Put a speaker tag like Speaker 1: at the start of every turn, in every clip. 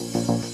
Speaker 1: Música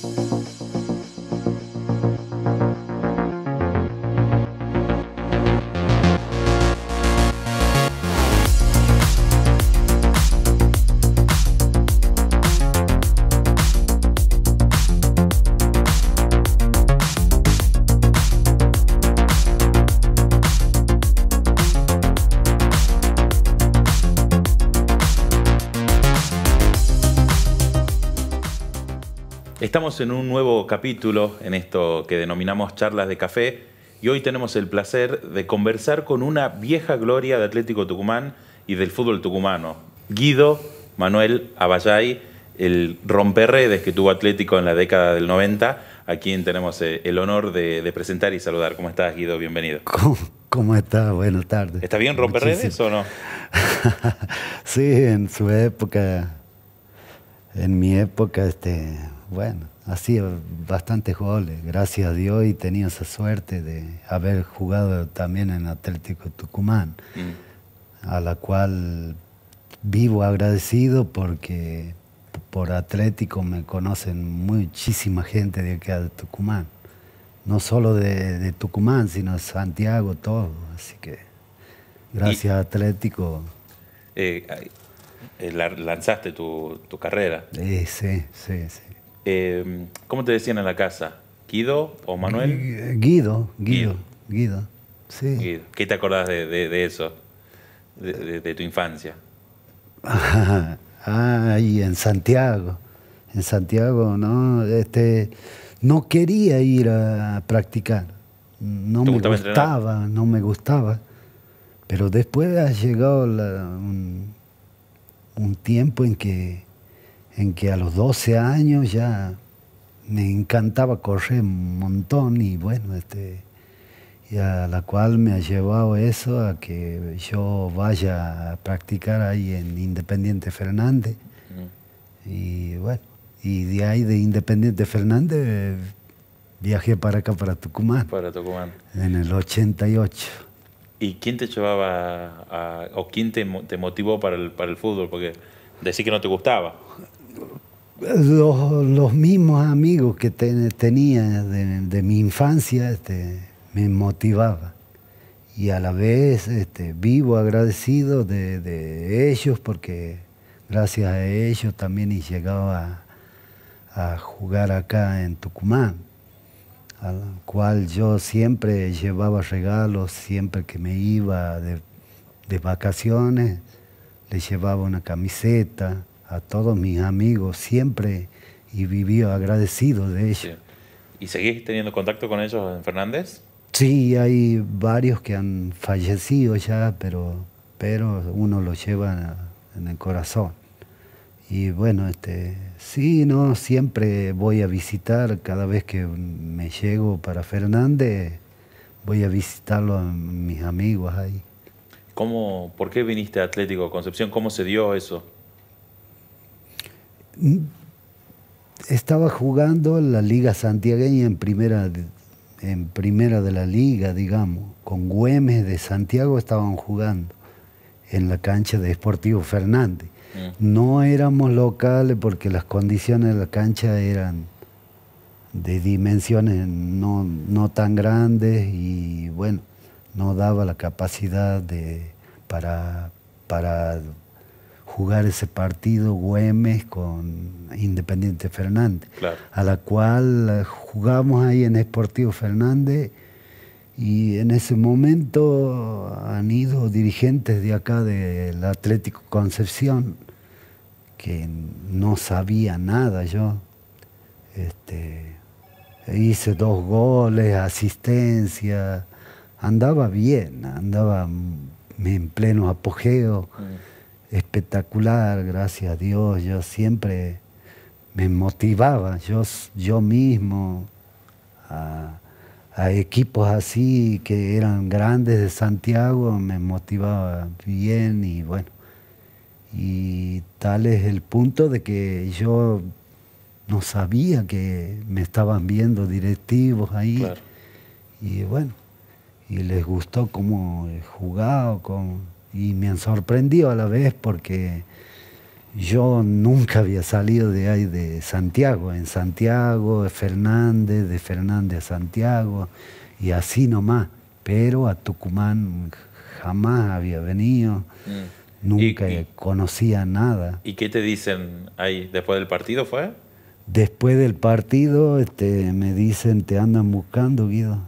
Speaker 1: Estamos en un nuevo capítulo en esto que denominamos charlas de café y hoy tenemos el placer de conversar con una vieja gloria de Atlético Tucumán y del fútbol tucumano, Guido Manuel Abayay, el romperredes que tuvo Atlético en la década del 90, a quien tenemos eh, el honor de, presentar y saludar. ¿Cómo estás, Guido? Bienvenido.
Speaker 2: ¿Cómo, estás? Buenas tardes. ¿Está bien romperredes redes o no? sí, en su época en mi época, este, bueno, hacía bastantes goles, gracias a Dios, y tenía esa suerte de haber jugado también en Atlético Tucumán, mm. a la cual vivo agradecido porque por Atlético me conocen muchísima gente de acá de Tucumán, no solo de, Tucumán, sino de Santiago, todo, así que gracias a Atlético.
Speaker 1: Eh, eh, lanzaste tu, carrera.
Speaker 2: sí, sí,
Speaker 1: sí. Em, ¿Cómo te decían en la casa? ¿Guido o Manuel?
Speaker 2: Eh, Guido, Guido, Guido. Guido
Speaker 1: sí. ¿Qué te acordás de, eso? De, tu infancia.
Speaker 2: Ah, y en Santiago. En Santiago, ¿no? Este, no quería ir a practicar. No me gustaba, no me gustaba. Pero después ha llegado un, un tiempo en que, en que a los 12 años ya me encantaba correr un montón y bueno, este, a la cual me ha llevado eso a que yo vaya a practicar ahí en Independiente Fernández. Y bueno, y de ahí de Independiente Fernández eh, viajé para acá, para Tucumán.
Speaker 1: Para Tucumán.
Speaker 2: En el 88.
Speaker 1: ¿Y quién te llevaba o quién te, te motivó para el, para el, fútbol? Porque decís que no te gustaba.
Speaker 2: Los, mismos amigos que tenía de, mi infancia este, me motivaba Y a la vez este, vivo agradecido de, ellos porque gracias a ellos también he llegado a jugar acá en Tucumán al cual yo siempre llevaba regalos, siempre que me iba de, de vacaciones, le llevaba una camiseta a todos mis amigos, siempre y vivía agradecido de ellos.
Speaker 1: ¿Y seguís teniendo contacto con ellos en Fernández?
Speaker 2: Sí, hay varios que han fallecido ya, pero, pero uno los lleva en el corazón. Y bueno, este, sí, no, siempre voy a visitar, cada vez que me llego para Fernández, voy a visitarlo a mis amigos ahí.
Speaker 1: ¿Cómo, ¿Por qué viniste a Atlético Concepción? ¿Cómo se dio eso?
Speaker 2: Mm, estaba jugando la Liga Santiagueña en primera, en primera de la liga, digamos. Con Güemes de Santiago estaban jugando en la cancha de Sportivo Fernández. Mm. No éramos locales porque las condiciones de la cancha eran de dimensiones no, tan grandes y bueno, no daba la capacidad para, para jugar ese partido Güemes con Independiente Fernández, a la cual eh, jugamos ahí en Esportivo Fernández y en ese momento han ido dirigentes de acá del Atlético Concepción que no sabía nada yo. Este, hice dos goles, asistencia, andaba bien, andaba en pleno apogeo, mm. espectacular, gracias a Dios, yo siempre me motivaba, yo, yo mismo, a equipos así que eran grandes de Santiago, me motivaba bien y bueno y tal es el punto de que yo no sabía que me estaban viendo directivos ahí. Y bueno, y les gustó cómo jugado Con, y me han sorprendido a la vez porque yo nunca había salido de ahí, de Santiago. En Santiago, de Fernández, de Fernández a Santiago, y así nomás. Pero a Tucumán jamás había venido. Mm. Nunca conocía nada.
Speaker 1: ¿Y qué te dicen ahí? ¿Después del partido fue?
Speaker 2: Después del partido este, me dicen, te andan buscando, Guido.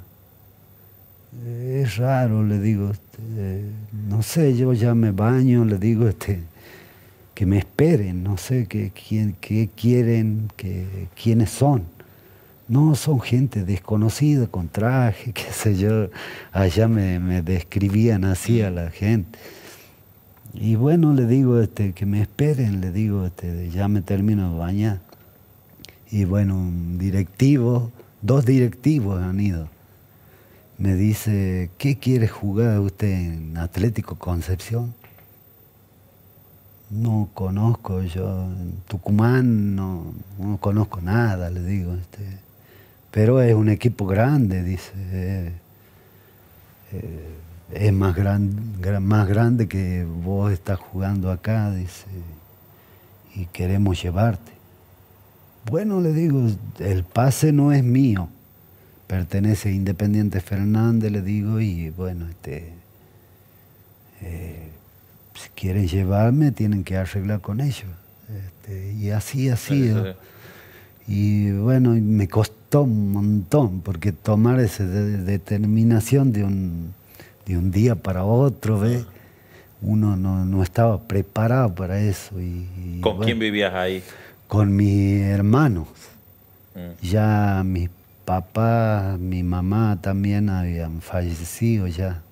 Speaker 2: Es raro, le digo, este, no sé, yo ya me baño, le digo, este, que me esperen, no sé qué, quién, qué quieren, que, quiénes son. No, son gente desconocida, con traje, qué sé yo. Allá me, me describían así a la gente. Y bueno, le digo este, que me esperen, le digo, este, ya me termino de bañar. Y bueno, un directivo, dos directivos han ido. Me dice, ¿qué quiere jugar usted en Atlético Concepción? No conozco, yo en Tucumán no, conozco nada, le digo. Este, pero es un equipo grande, dice. Eh, eh, es más, más grande que vos estás jugando acá, dice, y queremos llevarte. Bueno, le digo, el pase no es mío, pertenece a Independiente Fernández, le digo, y bueno, este, eh, si quieren llevarme, tienen que arreglar con ellos. Este, y así, ha sido Y bueno, me costó un montón, porque tomar esa determinación de un de un día para otro, Uno no, estaba preparado para eso. Y,
Speaker 1: ¿Con quién vivías ahí?
Speaker 2: Con mis hermanos. Mm. Ya mis papá, mi mamá también habían fallecido ya.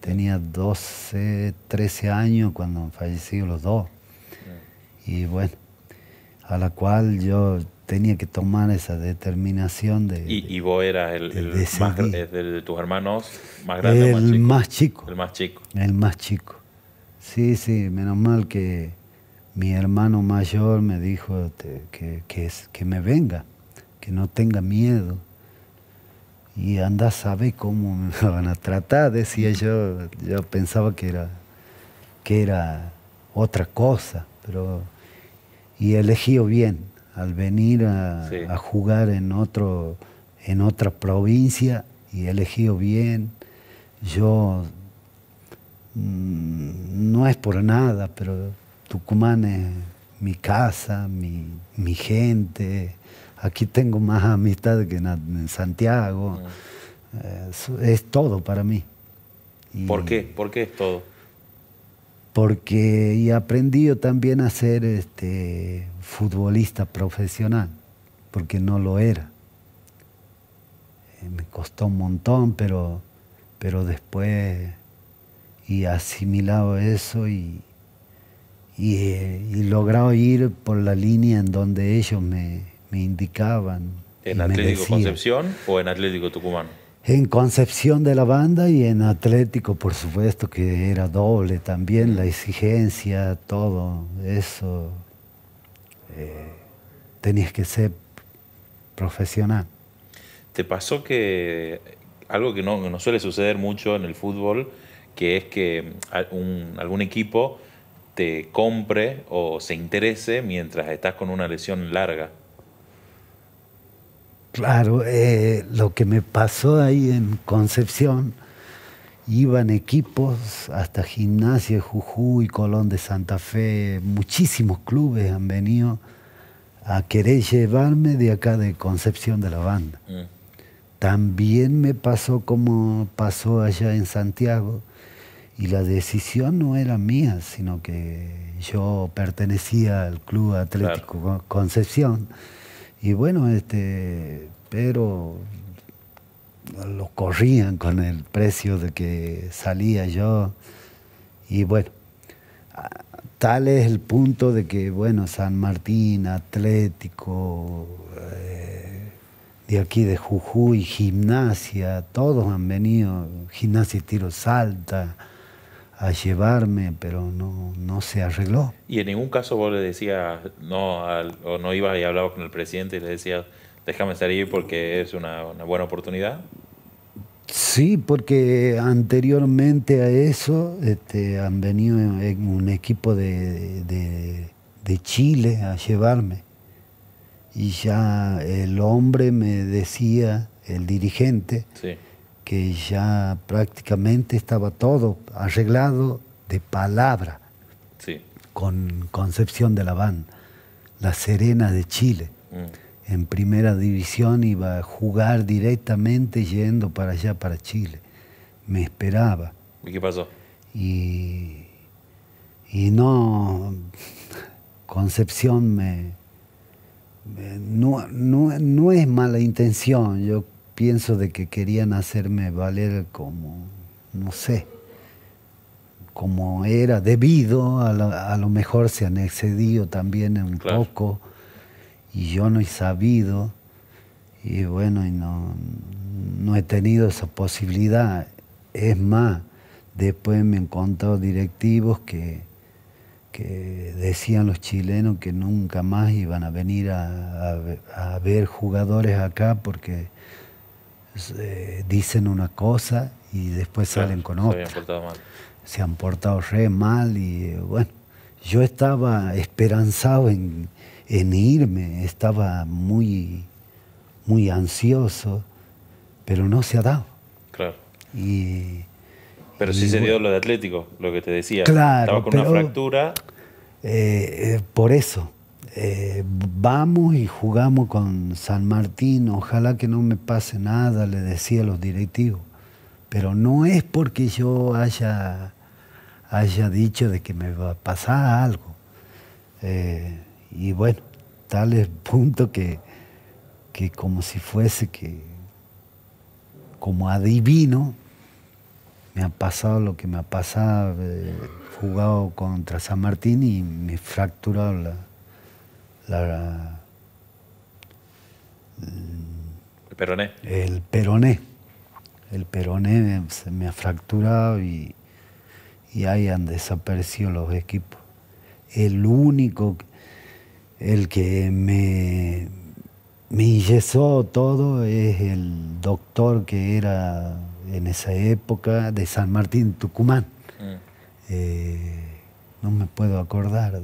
Speaker 2: Tenía 12, 13 años cuando han fallecido los dos. Mm. Y bueno, a la cual yo tenía que tomar esa determinación de... Y,
Speaker 1: vos eras el, de, el tus hermanos más grande. El más, chico? El más chico.
Speaker 2: El más chico. Sí, sí, menos mal que mi hermano mayor me dijo que, es, que me venga, que no tenga miedo. Y anda sabe cómo me van a tratar, decía yo. Yo pensaba que era, que era otra cosa, pero... Y elegío bien, al venir a, jugar en, otro, en otra provincia y elegido bien. Yo, mm, no es por nada, pero Tucumán es mi casa, mi, gente. Aquí tengo más amistad que en, Santiago. Ah. Eh, es, todo para mí.
Speaker 1: ¿Por qué? ¿Por qué es todo?
Speaker 2: porque y aprendí también a ser este, futbolista profesional, porque no lo era. Me costó un montón, pero, pero después he asimilado eso y, y, eh, logrado ir por la línea en donde ellos me, me indicaban. ¿En Atlético
Speaker 1: Concepción o en Atlético Tucumán?
Speaker 2: en concepción de la banda y en Atlético, por supuesto, que era doble también, la exigencia, todo eso. Eh, tenías que ser profesional.
Speaker 1: ¿Te pasó que algo que no, suele suceder mucho en el fútbol, que es que mm, algún equipo te compre o se interese mientras estás con una lesión larga?
Speaker 2: Claro, eh, lo que me pasó ahí en Concepción, iban equipos hasta Gimnasia Jujú y Colón de Santa Fe, muchísimos clubes han venido a querer llevarme de acá de Concepción de la Banda. Ah. También me pasó como pasó allá en Santiago y la decisión no era mía, sino que yo pertenecía al Club Atlético Concepción y bueno, este, pero los corrían con el precio de que salía yo. Y bueno, tal es el punto de que, bueno, San Martín, Atlético, eh, de aquí de Jujuy, gimnasia, todos han venido, gimnasia y tiro salta a llevarme, pero no, se arregló.
Speaker 1: ¿Y en ningún caso vos le decías, no, o no ibas y hablabas con el presidente y le decías, déjame salir porque es una, buena oportunidad?
Speaker 2: Sí, porque anteriormente a eso este, han venido un equipo de, Chile a llevarme. Y ya el hombre me decía, el dirigente, que ya prácticamente estaba todo arreglado de palabra, con Concepción de la banda, la Serena de Chile.
Speaker 1: Mm.
Speaker 2: En primera división iba a jugar directamente yendo para allá, para Chile. Me esperaba. ¿Y qué pasó? Y, no, Concepción me... No, no, es mala intención, yo pienso de que querían hacerme valer como, no sé, como era debido, a, lo mejor se han excedido también un poco y yo no he sabido y bueno, no, he tenido esa posibilidad. Es más, después me encontró directivos que, decían los chilenos que nunca más iban a venir a ver jugadores acá porque pues, eh, dicen una cosa y después salen con otra. Se, han portado re mal y bueno, yo estaba esperanzado en, irme, estaba muy, muy ansioso, pero no se ha dado.
Speaker 1: Claro. pero sí se dio lo de Atlético, lo que te decía. Claro. Estaba con una fractura.
Speaker 2: Eh, eh, por eso vamos y jugamos con San Martín, ojalá que no me pase nada, le decía a los directivos. Pero no es porque yo haya, haya dicho de que me va a pasar algo. Eh, y bueno, tal es punto que, como si fuese que, como adivino, me ha pasado lo que me ha pasado, jugado contra San Martín y me he fracturado la, la,
Speaker 1: el peroné. El
Speaker 2: peroné. El peroné se me ha fracturado y, y ahí han desaparecido los equipos. El único, el que me, me todo es el doctor que era en esa época de San Martín, Tucumán. Mm. Eh, no me puedo acordar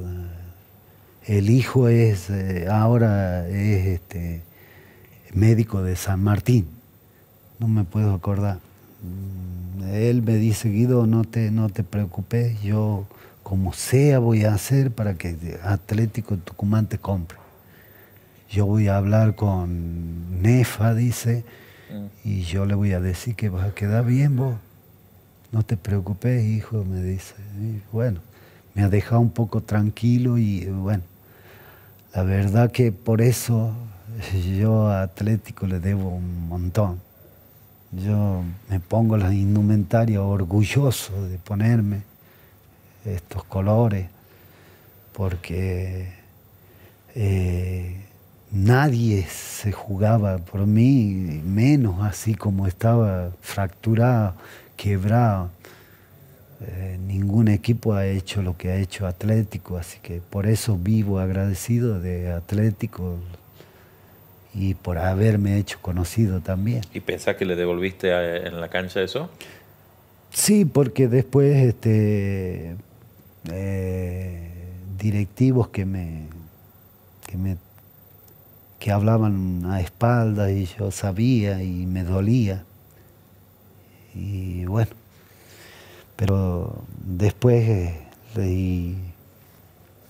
Speaker 2: el hijo es, eh, ahora es este, médico de San Martín, no me puedo acordar. Mm, él me dice, Guido, no te, no te preocupes, yo como sea voy a hacer para que Atlético Tucumán te compre. Yo voy a hablar con Nefa, dice, mm. y yo le voy a decir que vas a quedar bien vos. No te preocupes, hijo, me dice. bueno, me ha dejado un poco tranquilo y bueno, la verdad que por eso yo a Atlético le debo un montón. Yo me pongo las indumentarias orgulloso de ponerme estos colores, porque eh, nadie se jugaba por mí, menos así como estaba fracturado, quebrado. Eh, ningún equipo ha hecho lo que ha hecho Atlético, así que por eso vivo agradecido de Atlético y por haberme hecho conocido también.
Speaker 1: ¿Y pensás que le devolviste en la cancha eso?
Speaker 2: Sí, porque después este, eh, directivos que me, que me que hablaban a espaldas y yo sabía y me dolía. Y bueno, pero después leí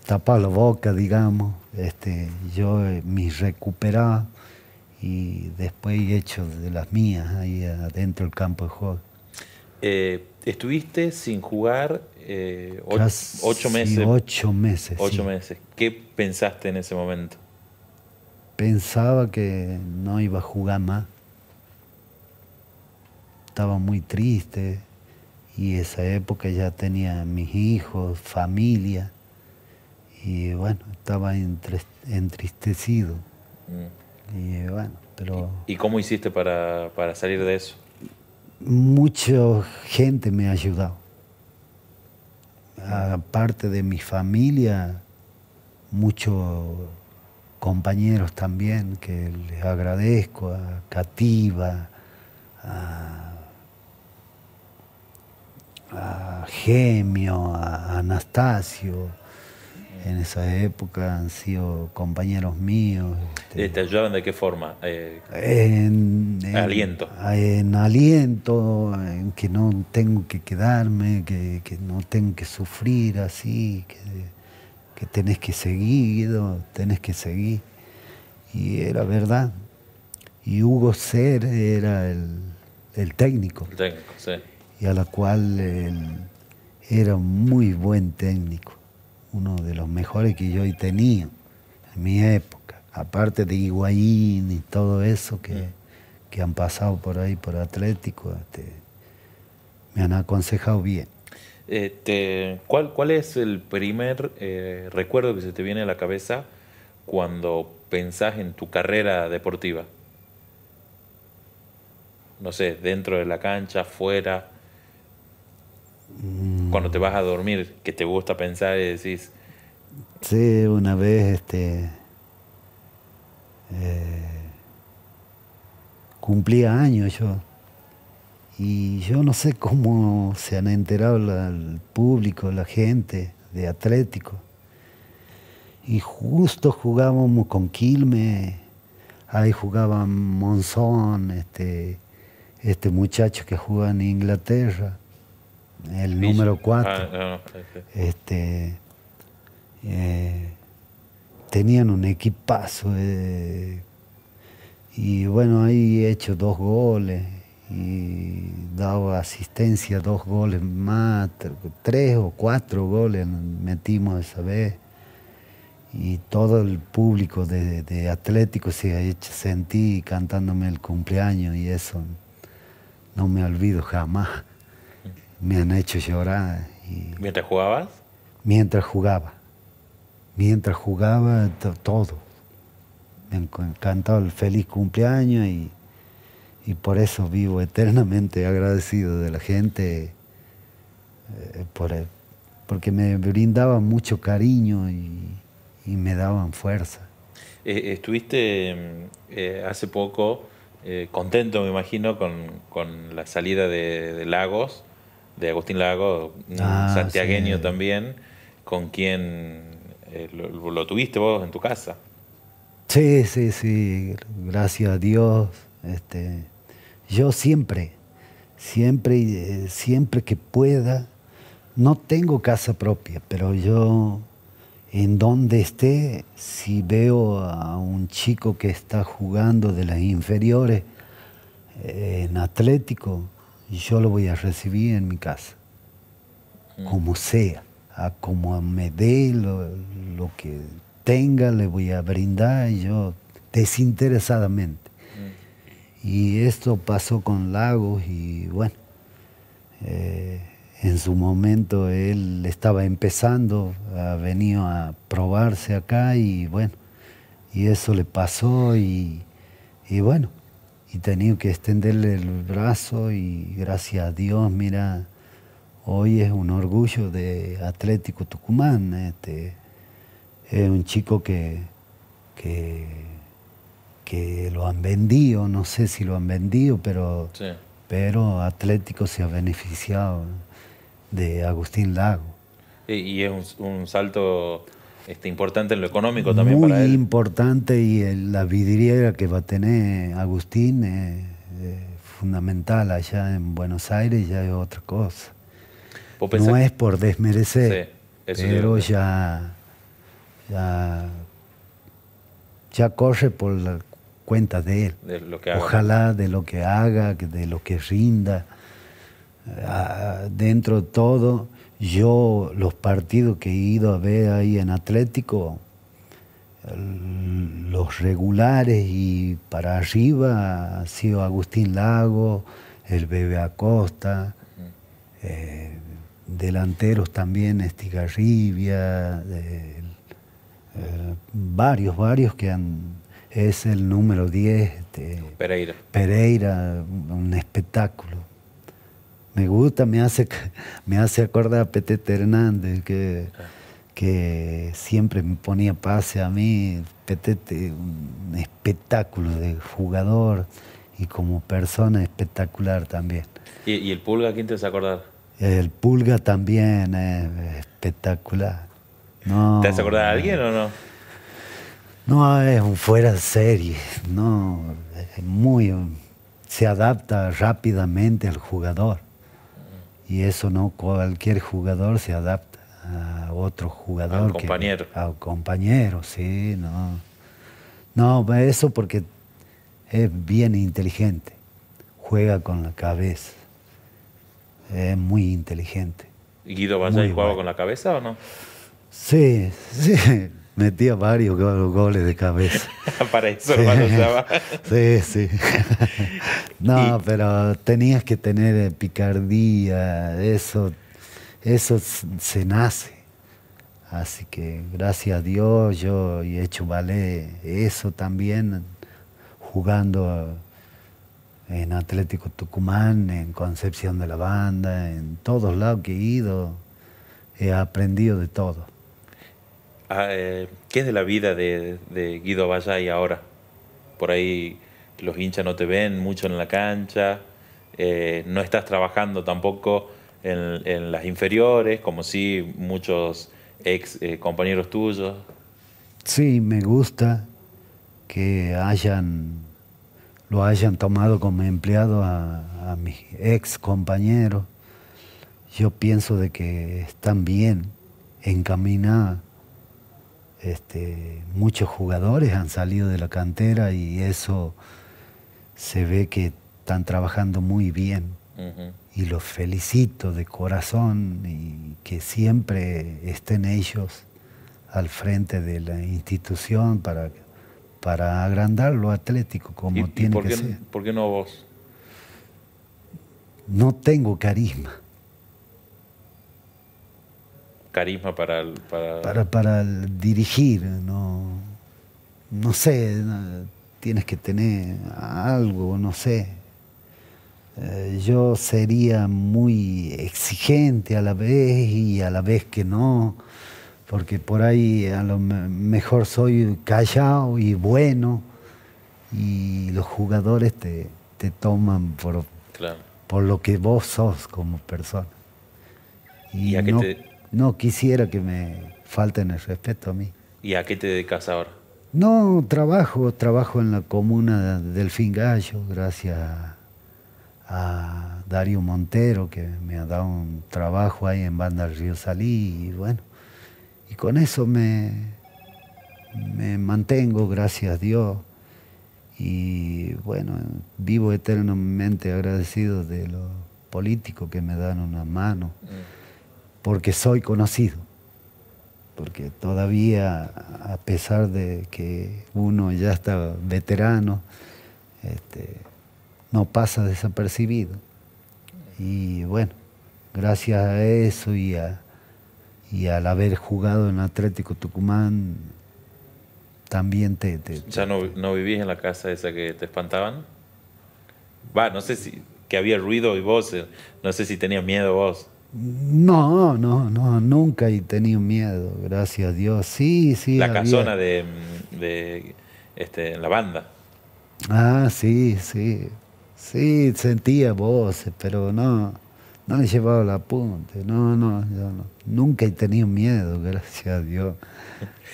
Speaker 2: este, tapar la boca, digamos, este, yo eh, me recuperaba y después he hecho de las mías ahí adentro del campo de juego.
Speaker 1: Eh, estuviste sin jugar eh, ocho, meses. Ocho meses. Ocho meses. ¿Qué pensaste en ese momento?
Speaker 2: Pensaba que no iba a jugar más. Estaba muy triste y esa época ya tenía mis hijos, familia, y bueno, estaba entristecido. Mm.
Speaker 1: Y bueno, pero... ¿Y cómo hiciste para, para salir de eso?
Speaker 2: Mucha gente me ha ayudado. Aparte de mi familia, muchos compañeros también que les agradezco, a Cativa, a a Gemio, a Anastasio. En esa época han sido compañeros míos.
Speaker 1: Este, ¿Te este, ayudaban de qué forma? Eh, en, aliento.
Speaker 2: En aliento, en que no tengo que quedarme, que, no tengo que sufrir así, que, tenés que seguir, tenés que seguir. Y era verdad. Y Hugo Ser era el, el técnico. El técnico, sí y a la cual él era muy buen técnico, uno de los mejores que yo he tenido en mi época, aparte de Higuaín y todo eso que, mm. han pasado por ahí, por Atlético, este, me han aconsejado bien.
Speaker 1: Este, ¿cuál, ¿Cuál es el primer eh, recuerdo que se te viene a la cabeza cuando pensás en tu carrera deportiva? No sé, dentro de la cancha, fuera Mm. Cuando te vas a dormir, que te gusta pensar y decís...
Speaker 2: Sí, una vez este, eh, cumplía años yo. Y yo no sé cómo se han enterado el público, la gente de Atlético. Y justo jugábamos con Quilme, ahí jugaba Monzón, este, este muchacho que juega en Inglaterra el número 4. Ah, ah, este, este eh, tenían un equipazo. Eh, y bueno, ahí he hecho dos goles y dado asistencia, dos goles más, tres o cuatro goles metimos esa vez. Y todo el público de, Atlético se ha hecho, sentir cantándome el cumpleaños y eso no me olvido jamás me han hecho llorar. Y
Speaker 1: ¿Mientras jugabas?
Speaker 2: Mientras jugaba. Mientras jugaba todo. Me encantó el feliz cumpleaños y, y, por eso vivo eternamente agradecido de la gente, eh, porque me brindaban mucho cariño y, y me daban fuerza.
Speaker 1: Eh, estuviste mm, eh, hace poco contento, me imagino, con, la salida de Lagos de Agustín Lago, ah, santiagueño también, con quien eh, lo, tuviste vos en tu casa.
Speaker 2: Sí, sí, sí, gracias a Dios. Este, yo siempre, siempre, eh, siempre que pueda, no tengo casa propia, pero yo en donde esté, si veo a un chico que está jugando de las inferiores eh, en Atlético, yo lo voy a recibir en mi casa, mm. como sea, a como me dé lo, que tenga, le voy a brindar yo desinteresadamente. Mm. Y esto pasó con Lagos y bueno, eh, en su momento él estaba empezando, ha venido a probarse acá y bueno, y eso le pasó y bueno, y tenido que extenderle el brazo y gracias a Dios, mira, hoy es un orgullo de Atlético Tucumán. Este, es un chico que, que, lo han vendido, no sé si lo han vendido, pero, pero Atlético se ha beneficiado de Agustín Lago.
Speaker 1: Y, es un salto este, importante en lo económico también Muy para él. Muy
Speaker 2: importante y la vidriera que va a tener Agustín es, fundamental allá en Buenos Aires, ya es otra cosa. No es por desmerecer, pero ya, ya, ya corre por la cuenta de él. lo que Ojalá de lo que haga, de lo que rinda, ah, dentro de todo yo los partidos que he ido a ver ahí en Atlético, los regulares y para arriba ha sido Agustín Lago, el Bebe Acosta, eh, delanteros también Estigarribia, eh, varios, varios que han... Es el número 10.
Speaker 1: Este, Pereira.
Speaker 2: Pereira, un espectáculo me gusta, me hace, me hace acordar a Petete Hernández, que, que siempre me ponía pase a mí. Petete, un espectáculo de jugador y como persona espectacular también.
Speaker 1: ¿Y, el Pulga, quién te vas a acordar?
Speaker 2: El Pulga también es espectacular. ¿Te vas a acordar alguien o no? No, es un fuera de serie, no, es muy, se adapta rápidamente al jugador y eso no cualquier jugador se adapta a otro jugador. Al compañero. Que, a compañero, sí, no. No, eso porque es bien inteligente, juega con la cabeza, es muy inteligente.
Speaker 1: ¿Y ¿Guido Valle jugaba con la cabeza o no?
Speaker 2: Sí, sí metía varios goles de cabeza.
Speaker 1: Para eso, sí.
Speaker 2: Sí, sí. no, pero tenías que tener eh, picardía, eso, eso se nace. Así que gracias a Dios yo he hecho ballet. eso también jugando eh, en Atlético Tucumán, en Concepción de la Banda, en todos lados que he ido, he aprendido de todo.
Speaker 1: Ah, eh, ¿qué es de la vida de, de Guido y ahora? Por ahí los hinchas no te ven mucho en la cancha, eh, no estás trabajando tampoco en, las inferiores, como si muchos ex eh, compañeros tuyos.
Speaker 2: Sí, me gusta que hayan lo hayan tomado como empleado a, a mis ex compañeros. Yo pienso de que están bien encaminadas este, muchos jugadores han salido de la cantera y eso se ve que están trabajando muy bien. Y los felicito de corazón y que siempre estén ellos al frente de la institución para, para agrandar lo atlético como tiene que ser.
Speaker 1: ¿Por qué no vos?
Speaker 2: No tengo carisma
Speaker 1: carisma para
Speaker 2: para... dirigir, no, sé, tienes que tener algo, no sé. Eh, yo sería muy exigente a la vez y a la vez que no, porque por ahí a lo mejor soy callado y bueno y los jugadores te, toman por, por lo que vos sos como persona. ¿Y, no, no quisiera que me falten el respeto a mí.
Speaker 1: ¿Y a qué te dedicas ahora?
Speaker 2: No, trabajo, trabajo en la comuna del Gallo, gracias a Darío Montero, que me ha dado un trabajo ahí en Banda del Río Salí, y bueno, y con eso me, me mantengo, gracias a Dios, y bueno, vivo eternamente agradecido de los políticos que me dan una mano. Mm porque soy conocido, porque todavía, a pesar de que uno ya está veterano, este, no pasa desapercibido. Y bueno, gracias a eso y, y al haber jugado en Atlético Tucumán, también te...
Speaker 1: ¿Ya no, no vivís en la casa esa que te espantaban? Va, no sé si que había ruido y voces eh, no sé si tenías miedo vos.
Speaker 2: No, no, no, nunca he tenido miedo, gracias a Dios. Sí, sí. La
Speaker 1: de, de este, la banda.
Speaker 2: Ah, sí, sí. Sí, sentía voces, pero no, no he llevado la punta. No, no, yo no. Nunca he tenido miedo, gracias a Dios.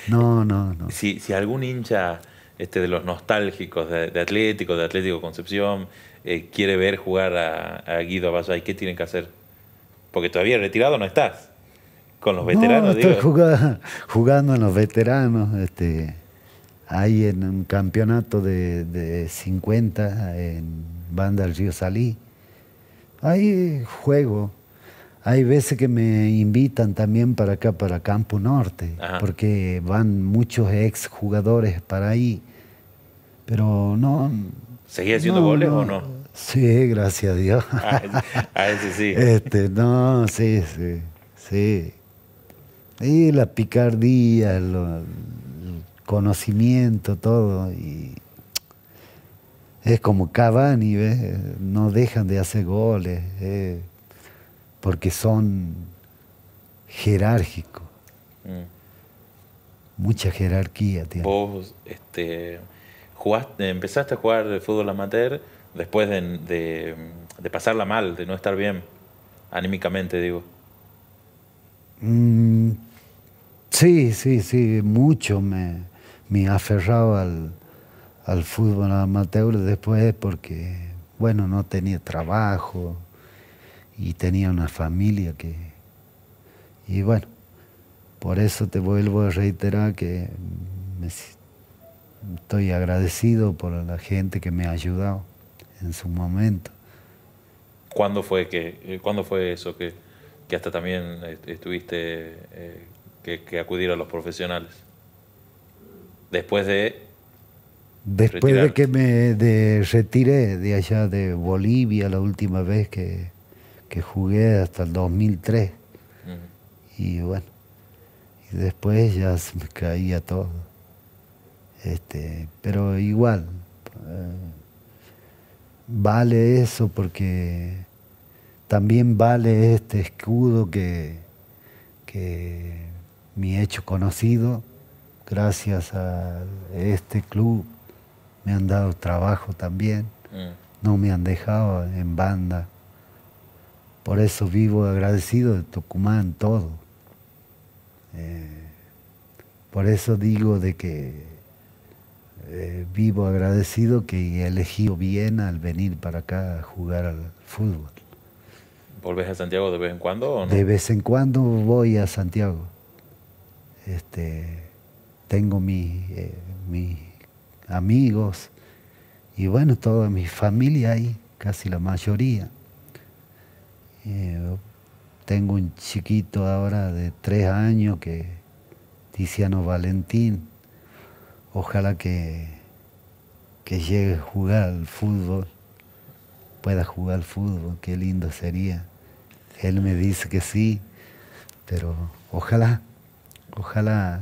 Speaker 2: No, no, no.
Speaker 1: Si, si algún hincha este, de los nostálgicos de, Atlético, de Atlético Concepción, eh, quiere ver jugar a, Guido Abasay, ¿qué tienen que hacer? Porque todavía retirado no estás. Con los veteranos, no,
Speaker 2: estoy Jugando, en los veteranos. Este, ahí en un campeonato de, 50 en Banda del Río Salí. hay juego. Hay veces que me invitan también para acá, para Campo Norte, porque van muchos ex jugadores para ahí. Pero no.
Speaker 1: ¿Seguía haciendo goles o no?
Speaker 2: Sí, gracias a Dios. ese ah, ah,
Speaker 1: sí. Este,
Speaker 2: no, sí, sí, sí. Y la picardía, el conocimiento, todo. Y es como Cavani, ¿ves? No dejan de hacer goles, eh, porque son jerárquicos. Mm. Mucha jerarquía Tío,
Speaker 1: Vos este, empezaste a jugar de fútbol amateur después de, pasarla mal, de no estar bien, anímicamente digo?
Speaker 2: Mm, sí, sí, sí, mucho me, me aferraba al, fútbol amateur después porque, bueno, no tenía trabajo y tenía una familia que... Y bueno, por eso te vuelvo a reiterar que estoy agradecido por la gente que me ha ayudado en su momento.
Speaker 1: ¿Cuándo fue, que, eh, ¿cuándo fue eso que, que hasta también estuviste eh, que, acudir a los profesionales? Después de... Después de que
Speaker 2: me retiré de allá de Bolivia la última vez que, jugué hasta el 2003. Y bueno, y después ya se me caía todo. Este, pero igual, eh, vale eso porque también vale este escudo que, que he hecho conocido, gracias a este club, me han dado trabajo también, mm. no me han dejado en banda. Por eso vivo agradecido de Tucumán todo. Eh, por eso digo de que eh, vivo agradecido que elegido Viena al venir para acá a jugar al fútbol.
Speaker 1: volves a Santiago de vez en cuando? O no? De vez
Speaker 2: en cuando voy a Santiago. Este, tengo mis eh, amigos y bueno, toda mi familia ahí, casi la mayoría. Eh, tengo un chiquito ahora de tres años que Tiziano Valentín ojalá que, que llegue a jugar al fútbol, pueda jugar al fútbol, qué lindo sería. Él me dice que sí, pero ojalá, ojalá,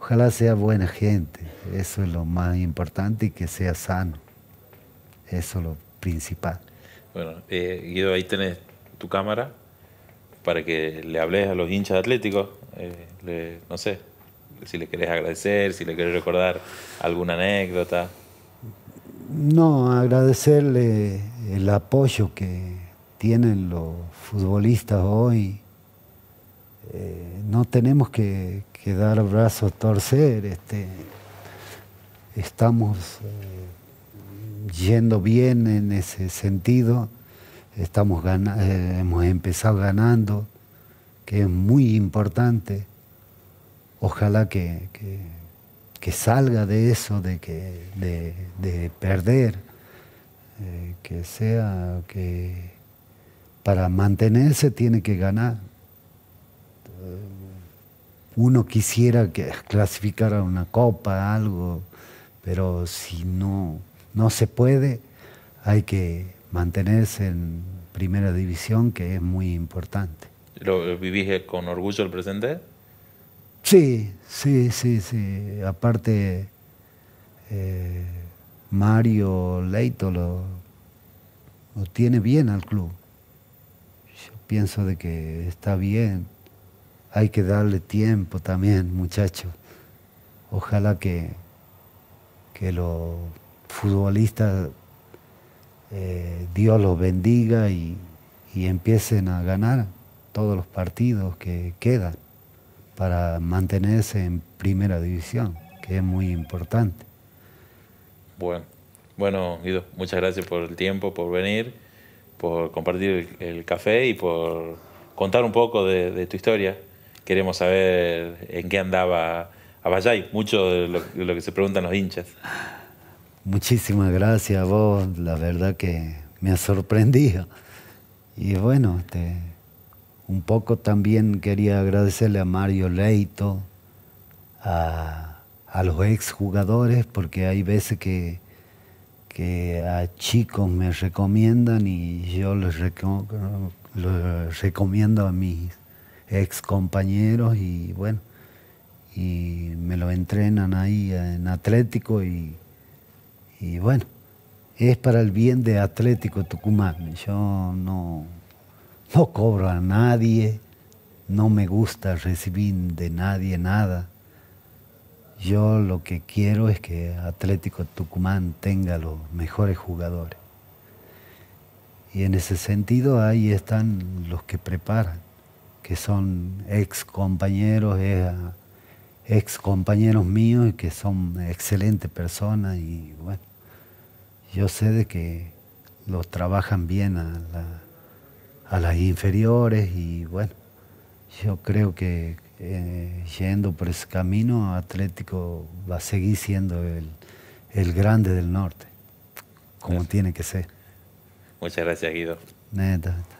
Speaker 2: ojalá sea buena gente. Eso es lo más importante y que sea sano. Eso es lo principal.
Speaker 1: Bueno, eh, Guido, ahí tenés tu cámara para que le hables a los hinchas atléticos. Eh, no sé, si le querés agradecer, si le querés recordar alguna anécdota.
Speaker 2: No, agradecerle el apoyo que tienen los futbolistas hoy. Eh, no tenemos que, dar brazos torcer. Este, estamos eh, yendo bien en ese sentido. Eh, hemos empezado ganando, que es muy importante ojalá que, que, salga de eso, de, de, perder, eh, que sea que para mantenerse tiene que ganar. Eh, uno quisiera que clasificara a una copa, algo, pero si no, no se puede, hay que mantenerse en primera división, que es muy importante.
Speaker 1: ¿Lo vivís con orgullo el presente?
Speaker 2: Sí, sí, sí, sí. Aparte, eh, Mario Leito lo, tiene bien al club. Yo pienso de que está bien. Hay que darle tiempo también, muchachos. Ojalá que, que los futbolistas, eh, Dios los bendiga y empiecen a ganar todos los partidos que quedan para mantenerse en primera división, que es muy importante.
Speaker 1: Bueno, bueno, Guido, muchas gracias por el tiempo, por venir, por compartir el, café y por contar un poco de, tu historia. Queremos saber en qué andaba Abayay, mucho de lo, que se preguntan los hinchas.
Speaker 2: Muchísimas gracias vos, la verdad que me ha sorprendido. Y bueno, este. Un poco también quería agradecerle a Mario Leito, a, a los exjugadores, porque hay veces que, a chicos me recomiendan y yo los recomiendo a mis ex compañeros y bueno, y me lo entrenan ahí en Atlético y, y bueno, es para el bien de Atlético Tucumán. Yo no, no cobro a nadie, no me gusta recibir de nadie nada. Yo lo que quiero es que Atlético Tucumán tenga los mejores jugadores. Y en ese sentido ahí están los que preparan, que son ex compañeros, eh, ex compañeros míos y que son excelentes personas. Y bueno, yo sé de que los trabajan bien a la, a las inferiores y bueno, yo creo que eh, yendo por ese camino, Atlético va a seguir siendo el, el grande del norte, como tiene que ser.
Speaker 1: Muchas gracias, Guido.
Speaker 2: Neta.